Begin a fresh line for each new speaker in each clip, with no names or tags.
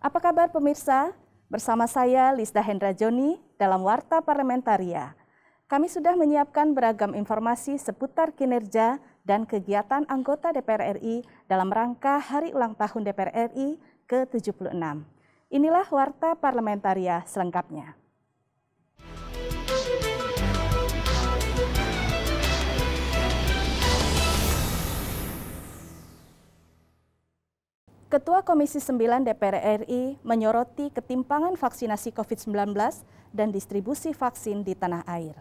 Apa kabar pemirsa? Bersama saya Lisda Hendra Joni dalam Warta Parlamentaria. Kami sudah menyiapkan beragam informasi seputar kinerja dan kegiatan anggota DPR RI dalam rangka Hari Ulang Tahun DPR RI ke-76. Inilah Warta Parlamentaria selengkapnya. Ketua Komisi 9 DPR RI menyoroti ketimpangan vaksinasi COVID-19 dan distribusi vaksin di tanah air.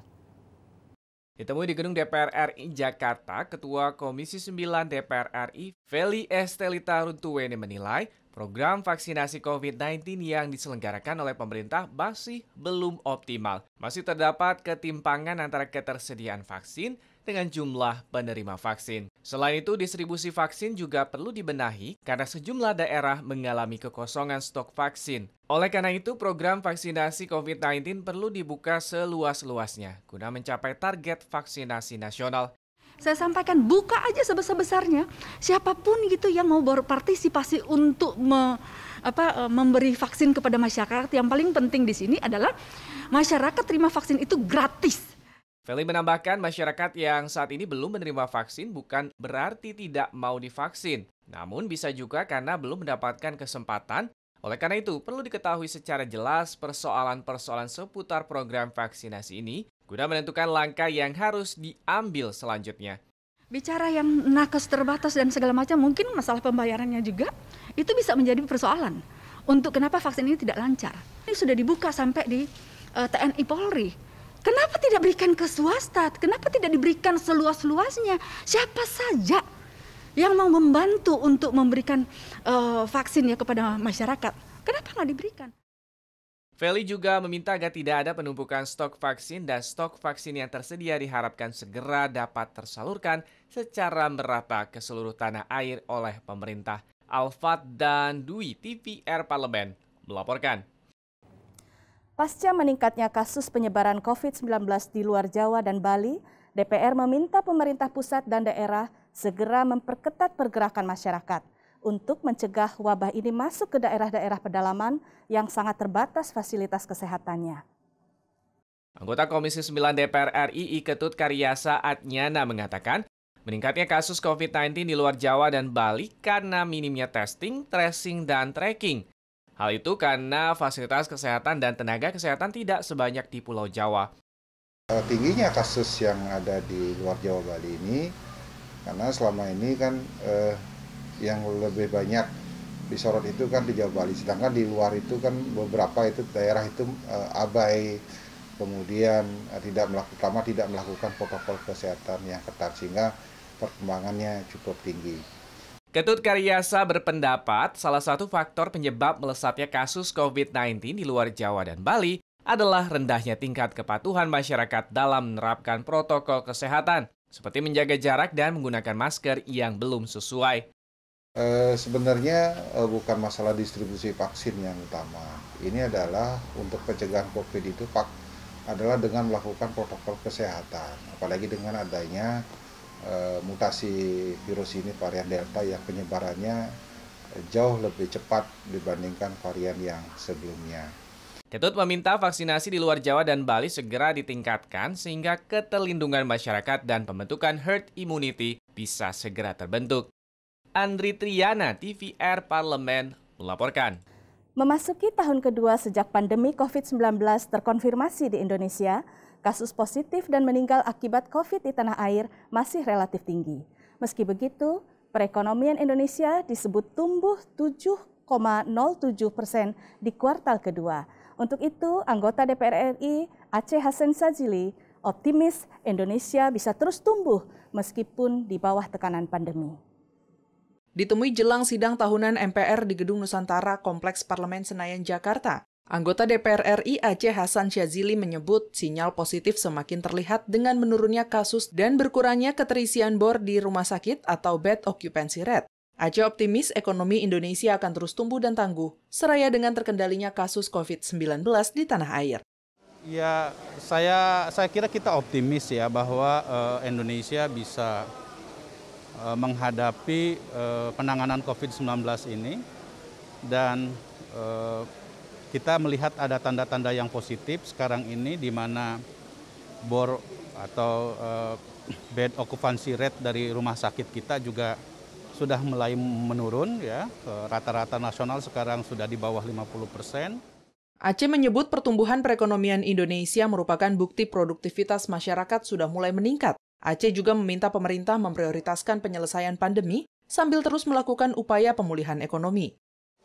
Ditemui di gedung DPR RI Jakarta, Ketua Komisi 9 DPR RI Feli Estelita Runtuweni menilai program vaksinasi COVID-19 yang diselenggarakan oleh pemerintah masih belum optimal. Masih terdapat ketimpangan antara ketersediaan vaksin dengan jumlah penerima vaksin. Selain itu, distribusi vaksin juga perlu dibenahi karena sejumlah daerah mengalami kekosongan stok vaksin. Oleh karena itu, program vaksinasi COVID-19 perlu dibuka seluas-luasnya guna mencapai target vaksinasi nasional
saya sampaikan buka aja sebesar-besarnya siapapun gitu yang mau berpartisipasi untuk me, apa, e, memberi vaksin kepada masyarakat yang paling penting di sini adalah masyarakat terima vaksin itu gratis
Feli menambahkan masyarakat yang saat ini belum menerima vaksin bukan berarti tidak mau divaksin, namun bisa juga karena belum mendapatkan kesempatan. Oleh karena itu, perlu diketahui secara jelas persoalan-persoalan seputar program vaksinasi ini guna menentukan langkah yang harus diambil selanjutnya.
Bicara yang nakes terbatas dan segala macam, mungkin masalah pembayarannya juga itu bisa menjadi persoalan untuk kenapa vaksin ini tidak lancar. Ini sudah dibuka sampai di eh, TNI Polri Kenapa tidak berikan ke swasta? Kenapa tidak diberikan seluas-luasnya? Siapa saja yang mau membantu untuk memberikan uh, ya kepada masyarakat? Kenapa nggak diberikan?
Feli juga meminta agar tidak ada penumpukan stok vaksin dan stok vaksin yang tersedia diharapkan segera dapat tersalurkan secara merata ke seluruh tanah air oleh pemerintah. Alfat dan Dwi TVR Parlemen melaporkan.
Pasca meningkatnya kasus penyebaran COVID-19 di luar Jawa dan Bali, DPR meminta pemerintah pusat dan daerah segera memperketat pergerakan masyarakat untuk mencegah wabah ini masuk ke daerah-daerah pedalaman yang sangat terbatas fasilitas kesehatannya.
Anggota Komisi 9 DPR RI Iketut Karyasa Adnyana mengatakan, meningkatnya kasus COVID-19 di luar Jawa dan Bali karena minimnya testing, tracing, dan tracking. Hal itu karena fasilitas kesehatan dan tenaga kesehatan tidak sebanyak di Pulau Jawa.
Eh, tingginya kasus yang ada di luar Jawa Bali ini karena selama ini kan eh, yang lebih banyak disorot itu kan di Jawa Bali, sedangkan di luar itu kan beberapa itu daerah itu eh, abai kemudian eh, tidak melakukan tidak melakukan protokol kesehatan yang ketat sehingga perkembangannya cukup tinggi.
Ketut Karyasa berpendapat salah satu faktor penyebab melesatnya kasus COVID-19 di luar Jawa dan Bali adalah rendahnya tingkat kepatuhan masyarakat dalam menerapkan protokol kesehatan, seperti menjaga jarak dan menggunakan masker yang belum sesuai. E, sebenarnya e, bukan masalah
distribusi vaksin yang utama. Ini adalah untuk pencegahan COVID itu adalah dengan melakukan protokol kesehatan, apalagi dengan adanya Eh, mutasi virus ini varian Delta yang penyebarannya jauh lebih cepat dibandingkan varian yang sebelumnya.
Ketut meminta vaksinasi di luar Jawa dan Bali segera ditingkatkan sehingga keterlindungan masyarakat dan pembentukan herd immunity bisa segera terbentuk. Andri Triana, TVR Parlemen, melaporkan.
Memasuki tahun kedua sejak pandemi COVID-19 terkonfirmasi di Indonesia, kasus positif dan meninggal akibat COVID di tanah air masih relatif tinggi. Meski begitu, perekonomian Indonesia disebut tumbuh 7,07 persen di kuartal kedua. Untuk itu, anggota DPR RI Aceh Hasan Sajili optimis Indonesia bisa terus tumbuh meskipun di bawah tekanan pandemi. Ditemui jelang sidang tahunan MPR di Gedung Nusantara Kompleks Parlemen Senayan, Jakarta, Anggota DPR RI Aceh Hasan Syazili menyebut sinyal positif semakin terlihat dengan menurunnya kasus dan berkurangnya keterisian bor di rumah sakit atau bed occupancy rate. Aceh optimis ekonomi Indonesia akan terus tumbuh dan tangguh, seraya dengan terkendalinya kasus COVID-19 di tanah air.
Ya, saya saya kira kita optimis ya bahwa uh, Indonesia bisa uh, menghadapi uh, penanganan COVID-19 ini dan uh, kita melihat ada tanda-tanda yang positif sekarang ini di mana bor atau eh, bed occupancy rate dari rumah sakit kita juga sudah mulai menurun ya. Eh, rata-rata nasional sekarang sudah di bawah 50
persen. Aceh menyebut pertumbuhan perekonomian Indonesia merupakan bukti produktivitas masyarakat sudah mulai meningkat. Aceh juga meminta pemerintah memprioritaskan penyelesaian pandemi sambil terus melakukan upaya pemulihan ekonomi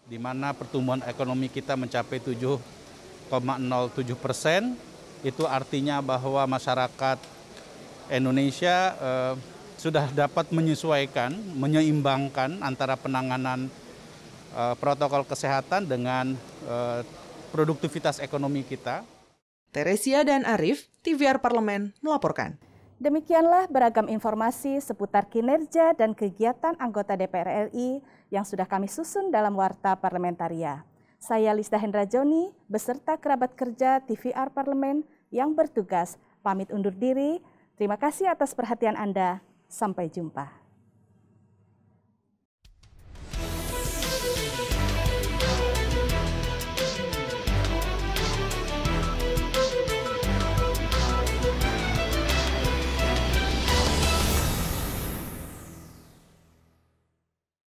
di mana pertumbuhan ekonomi kita mencapai 7,07 persen. Itu artinya bahwa masyarakat Indonesia eh, sudah dapat menyesuaikan, menyeimbangkan antara penanganan eh, protokol kesehatan dengan eh, produktivitas ekonomi kita. Teresia dan
Arif, TVR Parlemen melaporkan. Demikianlah beragam informasi seputar kinerja dan kegiatan anggota DPR RI yang sudah kami susun dalam Warta Parlamentaria. Saya Lista Hendra Joni, beserta kerabat kerja TVR Parlemen yang bertugas, pamit undur diri. Terima kasih atas perhatian Anda. Sampai jumpa.